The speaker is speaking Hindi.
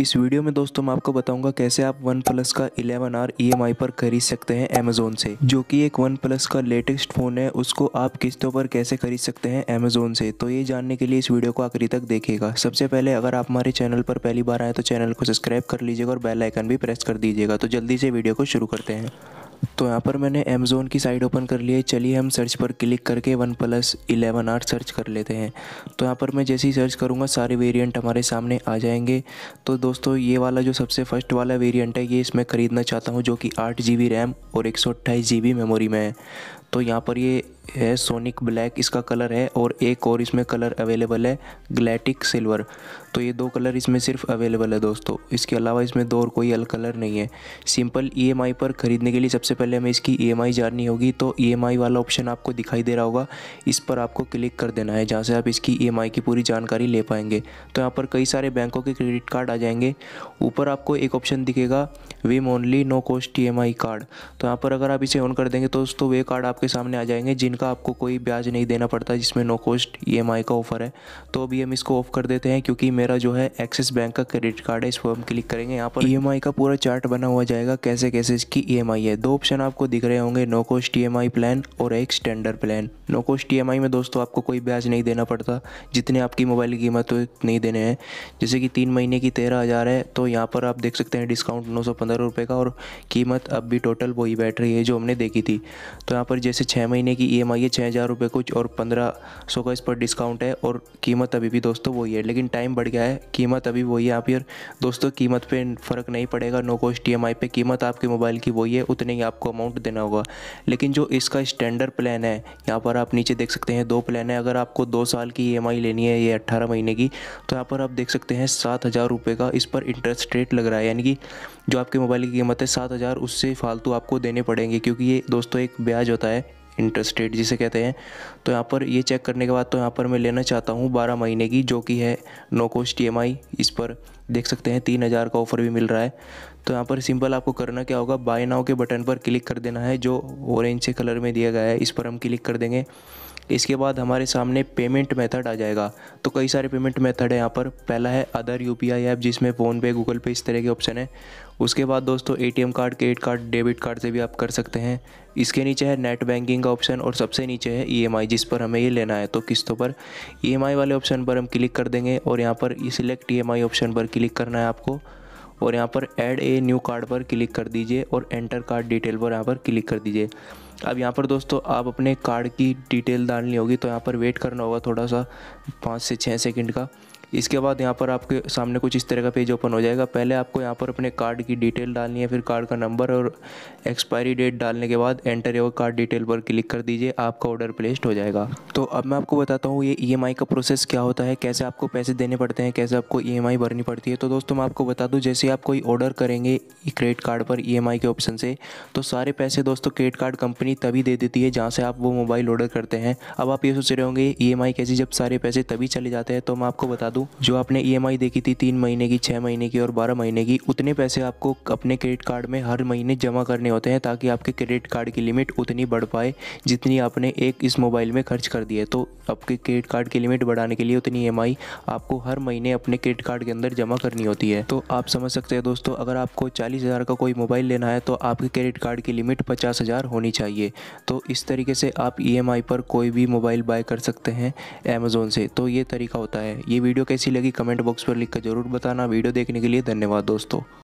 इस वीडियो में दोस्तों मैं आपको बताऊंगा कैसे आप वन प्लस का 11 आर ई पर खरीद सकते हैं अमेजोन से जो कि एक वन प्लस का लेटेस्ट फ़ोन है उसको आप किस्तों पर कैसे खरीद सकते हैं अमेजोन से तो ये जानने के लिए इस वीडियो को आखिरी तक देखिएगा सबसे पहले अगर आप हमारे चैनल पर पहली बार आए तो चैनल को सब्सक्राइब कर लीजिएगा और बेलाइकन भी प्रेस कर दीजिएगा तो जल्दी से वीडियो को शुरू करते हैं तो यहाँ पर मैंने अमेज़ोन की साइट ओपन कर ली है चलिए हम सर्च पर क्लिक करके OnePlus eleven R search कर लेते हैं तो यहाँ पर मैं जैसे ही सर्च करूँगा सारे वेरिएंट हमारे सामने आ जाएंगे तो दोस्तों ये वाला जो सबसे फर्स्ट वाला वेरिएंट है ये इसमें ख़रीदना चाहता हूँ जो कि आठ जी बी रैम और एक सौ अट्ठाईस जी बी मेमोरी में है तो यहाँ पर ये है सोनिक ब्लैक इसका कलर है और एक और इसमें कलर अवेलेबल है ग्लैटिक सिल्वर तो ये दो कलर इसमें सिर्फ अवेलेबल है दोस्तों इसके अलावा इसमें दो और कोई अल कलर नहीं है सिंपल ईएमआई e पर ख़रीदने के लिए सबसे पहले हमें इसकी ईएमआई e जाननी होगी तो ईएमआई e वाला ऑप्शन आपको दिखाई दे रहा होगा इस पर आपको क्लिक कर देना है जहाँ से आप इसकी ई की पूरी जानकारी ले पाएंगे तो यहाँ पर कई सारे बैंकों के क्रेडिट कार्ड आ जाएंगे ऊपर आपको एक ऑप्शन दिखेगा विम only no cost E card तो यहाँ पर अगर आप इसे ऑन कर देंगे तो दोस्तों वे कार्ड आपके सामने आ जाएंगे जिन जिनका आपको कोई ब्याज नहीं देना पड़ता जिसमें नो कॉस्ट ई का ऑफ़र है तो अभी हम इसको ऑफ कर देते हैं क्योंकि मेरा जो है एक्सिस बैंक का क्रेडिट कार्ड है इस पर हम क्लिक करेंगे यहाँ पर ई e का पूरा चार्ट बना हुआ जाएगा कैसे कैसे इसकी ई e है दो ऑप्शन आपको दिख रहे होंगे नो कॉस्ट ई प्लान और एक standard plan no cost E में दोस्तों आपको कोई ब्याज नहीं देना पड़ता जितने आपकी मोबाइल की कीमत तो नहीं देने हैं जैसे कि तीन महीने की तेरह हज़ार है तो यहाँ पर आप देख सकते हैं डिस्काउंट नौ सौ पंद्रह रुपये का और कीमत अब भी टोटल वही बैठ रही है जो हमने देखी थी तो यहाँ पर जैसे छः महीने की ई e आई है छः हज़ार रुपये कुछ और पंद्रह सौ का इस पर डिस्काउंट है और कीमत अभी भी दोस्तों वही है लेकिन टाइम बढ़ गया है कीमत अभी वही है आप यार दोस्तों कीमत पे फ़र्क नहीं पड़ेगा नो कॉस्ट ई पर कीमत आपके मोबाइल की वही है उतने ही आपको अमाउंट देना होगा लेकिन जो इसका स्टैंडर्ड प्लान है यहाँ पर आप नीचे देख सकते हैं दो प्लान है अगर आपको दो साल की ई e लेनी है ये अट्ठारह महीने की तो यहाँ पर आप देख सकते हैं सात हज़ार रुपये का इस पर इंटरेस्ट रेट लग रहा है यानी कि जो आपके मोबाइल की कीमत है सात हज़ार उससे फालतू आपको देने पड़ेंगे क्योंकि ये दोस्तों एक ब्याज होता है इंटरेस्ट रेट जिसे कहते हैं तो यहाँ पर ये चेक करने के बाद तो यहाँ पर मैं लेना चाहता हूँ बारह महीने की जो कि है नो कॉस्ट ई इस पर देख सकते हैं तीन हज़ार का ऑफ़र भी मिल रहा है तो यहाँ पर सिंपल आपको करना क्या होगा बाय नाव के बटन पर क्लिक कर देना है जो ऑरेंज से कलर में दिया गया है इस पर हम क्लिक कर देंगे इसके बाद हमारे सामने पेमेंट मेथड आ जाएगा तो कई सारे पेमेंट मेथड है यहाँ पर पहला है अदर यू पी ऐप जिसमें फ़ोनपे गूगल पे इस तरह के ऑप्शन है उसके बाद दोस्तों A card credit card debit card से भी आप कर सकते हैं इसके नीचे है नेट बैंकिंग का ऑप्शन और सबसे नीचे है ई e जिस पर हमें ये लेना है तो किस्तों पर ई e वाले ऑप्शन पर हम क्लिक कर देंगे और यहाँ पर सिलेक्ट ई ऑप्शन पर क्लिक करना है आपको और यहाँ पर ऐड ए न्यू कार्ड पर क्लिक कर दीजिए और एंटर कार्ड डिटेल पर यहाँ पर क्लिक कर दीजिए अब यहाँ पर दोस्तों आप अपने कार्ड की डिटेल डालनी होगी तो यहाँ पर वेट करना होगा थोड़ा सा पाँच से छः सेकंड का इसके बाद यहाँ पर आपके सामने कुछ इस तरह का पेज ओपन हो जाएगा पहले आपको यहाँ पर अपने कार्ड की डिटेल डालनी है फिर कार्ड का नंबर और एक्सपायरी डेट डालने के बाद एंटर योर कार्ड डिटेल पर क्लिक कर दीजिए आपका ऑर्डर प्लेस्ड हो जाएगा तो अब मैं आपको बताता हूँ ये ई e का प्रोसेस क्या होता है कैसे आपको पैसे देने पड़ते हैं कैसे आपको ई e भरनी पड़ती है तो दोस्तों मैं आपको बता दूँ जैसे आप कोई ऑर्डर करेंगे क्रेडिट कार्ड पर ई e के ऑप्शन से तो सारे पैसे दोस्तों क्रेडिट कार्ड कंपनी तभी दे देती है जहाँ से आप वो मोबाइल ऑर्डर करते हैं अब आप ये सोच रहे होंगे ई एम कैसे जब सारे पैसे तभी चले जाते हैं तो मैं आपको बता दूँ जो आपने ई e देखी थी तीन महीने की छः महीने की और बारह महीने की उतने पैसे आपको अपने क्रेडिट कार्ड में हर महीने जमा करने होते हैं ताकि आपके क्रेडिट कार्ड की लिमिट उतनी बढ़ पाए जितनी आपने एक इस मोबाइल में खर्च कर दी है तो आपके क्रेडिट कार्ड की लिमिट बढ़ाने के लिए उतनी ई e आपको हर महीने अपने क्रेडिट कार्ड के अंदर जमा करनी होती है तो आप समझ सकते हैं दोस्तों अगर आपको चालीस हज़ार का कोई मोबाइल लेना है तो आपके क्रेडिट कार्ड की लिमिट पचास हज़ार होनी चाहिए तो इस तरीके से आप ई e पर कोई भी मोबाइल बाय कर सकते हैं अमेज़ोन से तो ये तरीका होता है ये वीडियो कैसी लगी कमेंट बॉक्स पर लिखकर जरूर बताना वीडियो देखने के लिए धन्यवाद दोस्तों